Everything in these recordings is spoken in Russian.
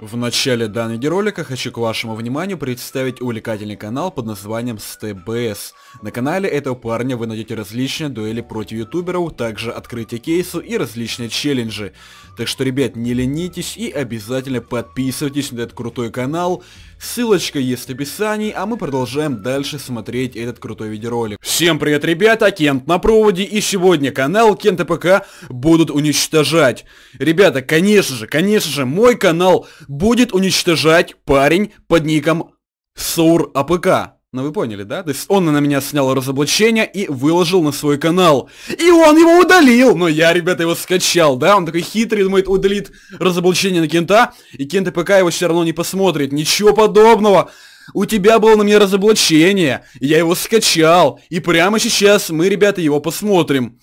В начале данного ролика хочу к вашему вниманию представить увлекательный канал под названием СТБС. На канале этого парня вы найдете различные дуэли против ютуберов, также открытие кейсов и различные челленджи. Так что, ребят, не ленитесь и обязательно подписывайтесь на этот крутой канал, Ссылочка есть в описании, а мы продолжаем дальше смотреть этот крутой видеоролик. Всем привет, ребята, Кент на проводе, и сегодня канал Кента ПК будут уничтожать. Ребята, конечно же, конечно же, мой канал будет уничтожать парень под ником Саур АПК. Ну вы поняли, да? То есть он на меня снял разоблачение и выложил на свой канал. И он его удалил! Но я, ребята, его скачал, да? Он такой хитрый, думает, удалит разоблачение на Кента, и Кент ПК его все равно не посмотрит. Ничего подобного! У тебя было на меня разоблачение, я его скачал, и прямо сейчас мы, ребята, его посмотрим.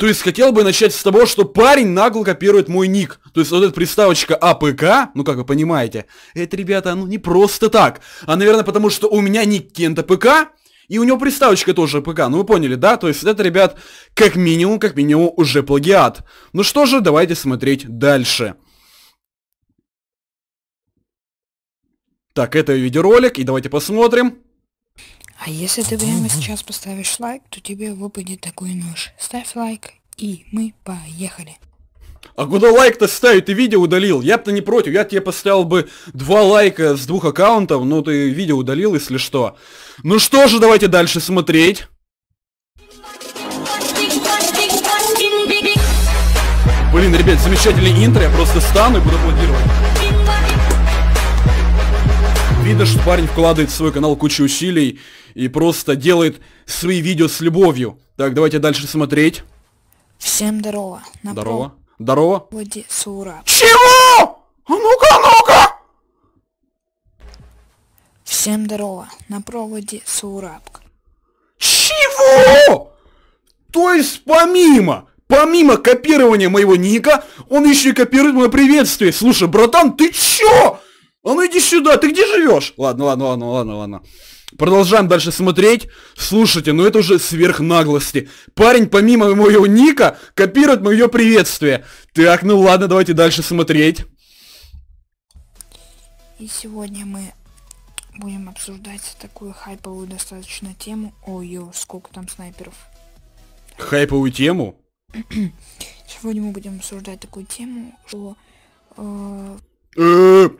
То есть хотел бы начать с того, что парень нагло копирует мой ник. То есть вот эта приставочка АПК, ну как вы понимаете, это, ребята, ну не просто так. А, наверное, потому что у меня ник Кента ПК, и у него приставочка тоже АПК, ну вы поняли, да? То есть это, ребят, как минимум, как минимум уже плагиат. Ну что же, давайте смотреть дальше. Так, это видеоролик, и давайте посмотрим. А если ты прямо сейчас поставишь лайк, то тебе выпадет такой нож. Ставь лайк и мы поехали. А куда лайк-то ставить? Ты видео удалил. Я бы-то не против. Я тебе поставил бы два лайка с двух аккаунтов, но ты видео удалил, если что. Ну что же, давайте дальше смотреть. Блин, ребят, замечательный интро, я просто стану и буду аплодировать. Видно, что парень вкладывает в свой канал кучу усилий и просто делает свои видео с любовью. Так, давайте дальше смотреть. Всем здорово. На здорово. Про... Здорово. Воде Сура. Чего? А ну-ка, а ну-ка! Всем здорово. На проводе Сурабк. Чего? То есть помимо, помимо копирования моего ника, он еще и копирует мое приветствие. Слушай, братан, ты чё? А ну иди сюда, ты где живешь? Ладно, ладно, ладно, ладно, ладно. Продолжаем дальше смотреть. Слушайте, ну это уже сверх наглости. Парень, помимо моего ника, копирует мое приветствие. Так, ну ладно, давайте дальше смотреть. И сегодня мы будем обсуждать такую хайповую достаточно тему. Ой, ё, сколько там снайперов. Хайповую тему? Сегодня мы будем обсуждать такую тему, что... Э... э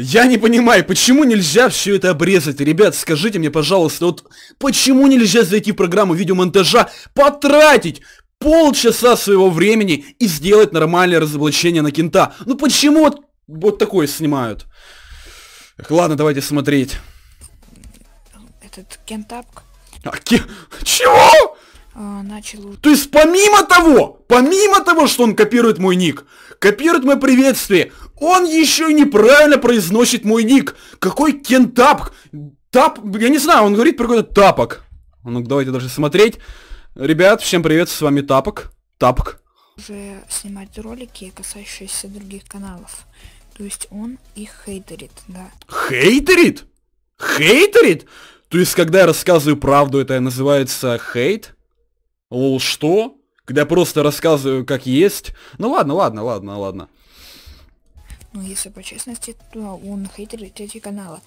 я не понимаю, почему нельзя все это обрезать? Ребят, скажите мне, пожалуйста, вот почему нельзя зайти в программу видеомонтажа, потратить полчаса своего времени и сделать нормальное разоблачение на кента? Ну почему вот, вот такое снимают? Так, ладно, давайте смотреть. Этот кентапк. А, ке... Чего? А, начал... То есть помимо того, помимо того, что он копирует мой ник, копирует мое приветствие, он еще и неправильно произносит мой ник. Какой кентап? Тап, я не знаю, он говорит про какой-то тапок. Ну, давайте даже смотреть. Ребят, всем привет, с вами Тапок. Тапок. Уже снимать ролики, касающиеся других каналов. То есть он их хейтерит, да. Хейтерит? Хейтерит? То есть, когда я рассказываю правду, это называется хейт? Лол, что? Когда я просто рассказываю, как есть? Ну ладно, ладно, ладно, ладно. Ну, если по честности, то он хейтер третьего канала.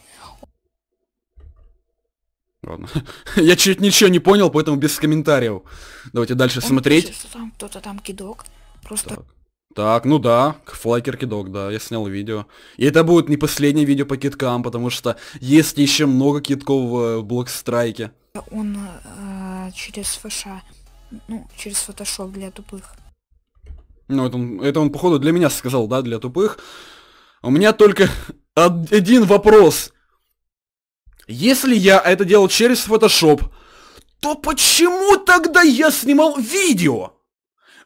Ладно. Я чуть ничего не понял, поэтому без комментариев. Давайте дальше он смотреть. Пишет, что там кто-то там кидок. Просто... Так. так, ну да, флайкер кидок, да, я снял видео. И это будет не последнее видео по киткам, потому что есть еще много китков в э, блокстрайке. Он э, через ФШ, ну, через фотошоп для тупых. Ну, это он, это он, походу, для меня сказал, да, для тупых. У меня только один вопрос. Если я это делал через Photoshop, то почему тогда я снимал видео?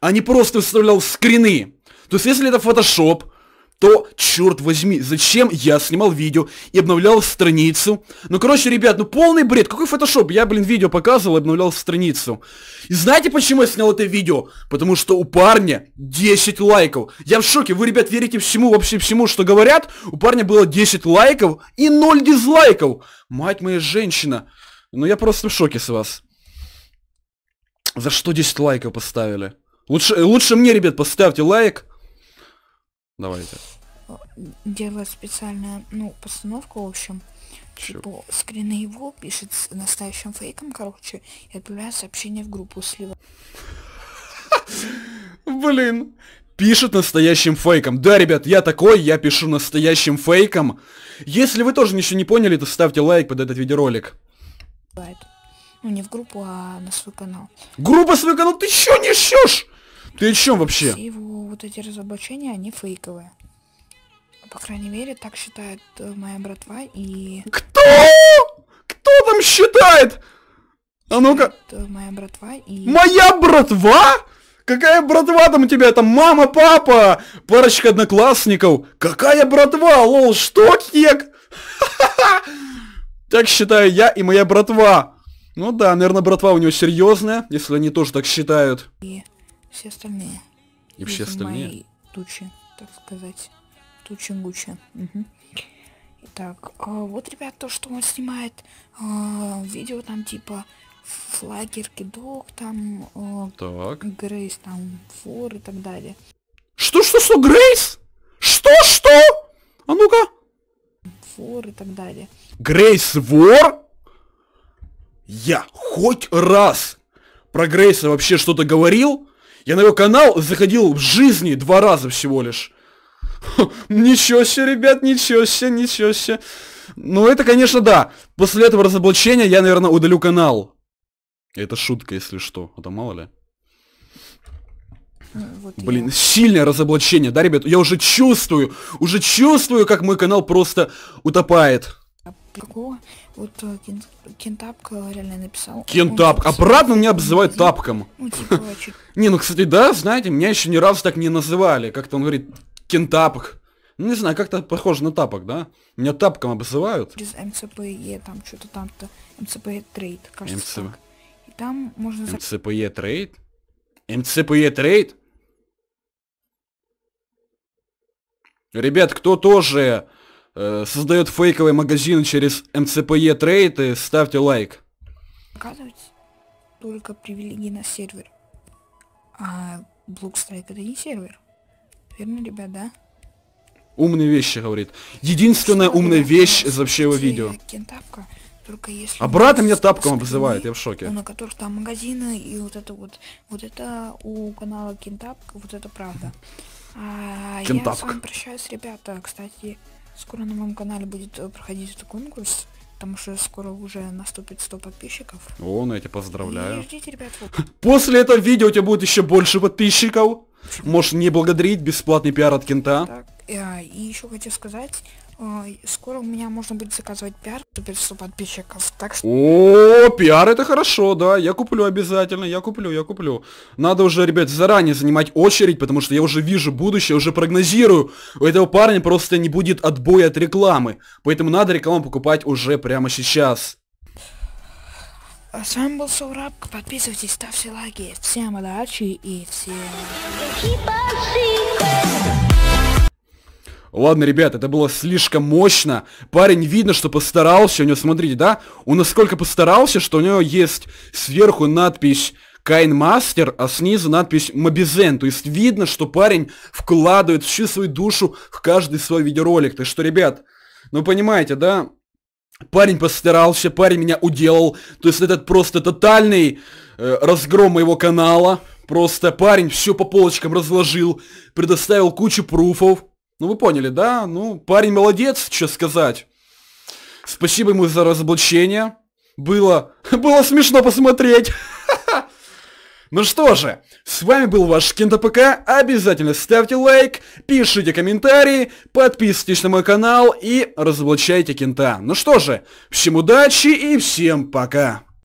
А не просто вставлял скрины. То есть если это Photoshop, то, черт возьми, зачем я снимал видео и обновлял страницу? Ну, короче, ребят, ну полный бред, какой фотошоп? Я, блин, видео показывал и обновлял страницу. И знаете, почему я снял это видео? Потому что у парня 10 лайков. Я в шоке, вы, ребят, верите всему, вообще всему, что говорят? У парня было 10 лайков и 0 дизлайков. Мать моя женщина. Ну, я просто в шоке с вас. За что 10 лайков поставили? Лучше, лучше мне, ребят, поставьте лайк. Давайте. Делаю специальную, ну, постановку, в общем. Чё? Типа, скрины его пишет с настоящим фейком, короче, и отправляю сообщение в группу слива. Блин. Пишет настоящим фейком. Да, ребят, я такой, я пишу настоящим фейком. Если вы тоже ничего не поняли, то ставьте лайк под этот видеоролик. Ну, не в группу, а на свой канал. Группа свой канал? Ты еще не несешь? Ты о чем вообще? Все его вот эти разоблачения, они фейковые. Ну, по крайней мере, так считает э, моя братва и... Кто? Кто там считает? А ну-ка. Э, моя братва и... Моя братва? Какая братва там у тебя? Там мама, папа, парочка одноклассников. Какая братва? Лол, что кек? Так считаю я и моя братва. Ну да, наверное, братва у него серьезная, если они тоже так считают. И все остальные. И все остальные? Мои тучи, так сказать. Тучи-гучи. Угу. Итак, а, вот, ребят, то, что он снимает а, видео там типа флагерки дог, там а, так. Грейс, там фор и так далее. Что, что, что, Грейс? Что, что? А ну-ка. Вор и так далее. Грейс вор? Я хоть раз про Грейса вообще что-то говорил? Я на его канал заходил в жизни два раза всего лишь. Ничего себе, ребят, ничего себе, ничего себе. Ну это, конечно, да. После этого разоблачения я, наверное, удалю канал. Это шутка, если что. А то мало ли. Ну, вот Блин, я. сильное разоблачение, да, ребят? Я уже чувствую, уже чувствую, как мой канал просто утопает какого? Вот э, кент, кентапка реально написал. Кентапка. Обратно меня обзывают тапком. Ну, типа, а не, ну, кстати, да, знаете, меня еще ни разу так не называли. Как-то он говорит, кентапок. Ну, не знаю, как-то похоже на тапок, да? Меня тапком обзывают. Через МЦПЕ, там, что-то там-то. МЦПЕ трейд, кажется МЦ... И там можно... МЦПЕ трейд? МЦПЕ трейд? Ребят, кто тоже Э, создает фейковый магазин через МЦПЕ трейд, ставьте лайк. Оказывается, только привилегии на сервер. А Блокстрайк это не сервер. Верно, ребят, да? Умные вещи, говорит. Единственная Что умная вещь из вообще его видео. Кентапка, только если а брат меня тапком обзывает, я в шоке. На которых там магазины и вот это вот, вот это у канала Кентапка, вот это правда. А, я с вами прощаюсь, ребята. Кстати, Скоро на моем канале будет э, проходить этот конкурс, потому что скоро уже наступит 100 подписчиков. О, ну я тебя поздравляю. И ждите, ребят, вот. После этого видео у тебя будет еще больше подписчиков. Можешь не благодарить, бесплатный пиар от кента. Так, э, и еще хотел сказать, Скоро у меня можно будет заказывать пиар супер подписчиков, так что... О, пиар это хорошо, да, я куплю обязательно, я куплю, я куплю. Надо уже, ребят, заранее занимать очередь, потому что я уже вижу будущее, уже прогнозирую. У этого парня просто не будет отбоя от рекламы, поэтому надо рекламу покупать уже прямо сейчас. А с вами был Соурапка, подписывайтесь, ставьте лайки, всем удачи и всем... Ладно, ребят, это было слишком мощно. Парень видно, что постарался. У него, смотрите, да? Он насколько постарался, что у него есть сверху надпись Кайн Мастер, а снизу надпись Мобизен. То есть видно, что парень вкладывает всю свою душу в каждый свой видеоролик. Так что, ребят, ну понимаете, да? Парень постарался, парень меня уделал. То есть этот просто тотальный э, разгром моего канала. Просто парень все по полочкам разложил, предоставил кучу пруфов. Ну вы поняли, да? Ну, парень молодец, что сказать. Спасибо ему за разоблачение. Было, было смешно посмотреть. Ну что же, с вами был ваш Кента ПК. Обязательно ставьте лайк, пишите комментарии, подписывайтесь на мой канал и разоблачайте Кента. Ну что же, всем удачи и всем пока.